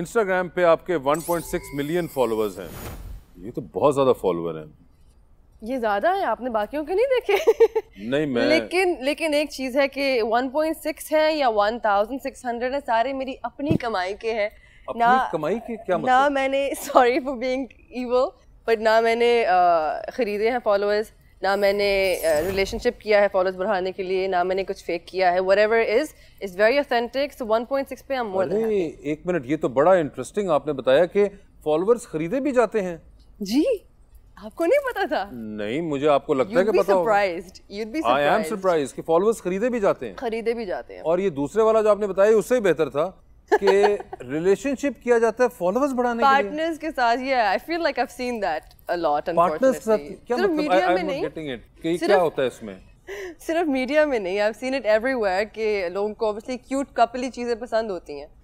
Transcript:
Instagram पे आपके 1.6 million followers हैं ये तो बहुत ज़्यादा फॉलोअर हैं ये ज़्यादा है आपने बाकियों के नहीं देखे नहीं मैं लेकिन लेकिन एक चीज़ है कि 1.6 है या 1600 है सारे मेरी अपनी कमाई के हैं ना कमाई के क्या मतलब? ना मैंने सॉरी फॉर बीइंग इवो बट ना मैंने ख़रीदे हैं फॉलोअर्स ना मैंने रिलेशनशिप uh, किया है फॉलोअर्स बढ़ाने के लिए ना मैंने कुछ फेक किया है whatever is is very authentic so one point six पे हम मोर एक मिनट ये तो बड़ा इंटरेस्टिंग आपने बताया कि फॉलोअर्स खरीदे भी जाते हैं जी आपको नहीं पता था नहीं मुझे आपको लगता है कि पता surprised. You'd be surprised. I am surprised कि फॉलोअर्स खरीदे भी जाते हैं खरीदे भी जाते हैं और ये दूसरे वाला जो आपने बताया उससे बेहतर था कि रिलेशनशिप किया जाता है फॉलोवर्स बढ़ाने के लिए पार्टनर्स के साथ ये I feel like I have seen that a lot partners के साथ क्या मतलब मीडिया में नहीं गेटिंग इट कि क्या होता है इसमें सिर्फ मीडिया में नहीं I have seen it everywhere कि लोगों को ऑब्वियसली क्यूट कपल ही चीजें पसंद होती हैं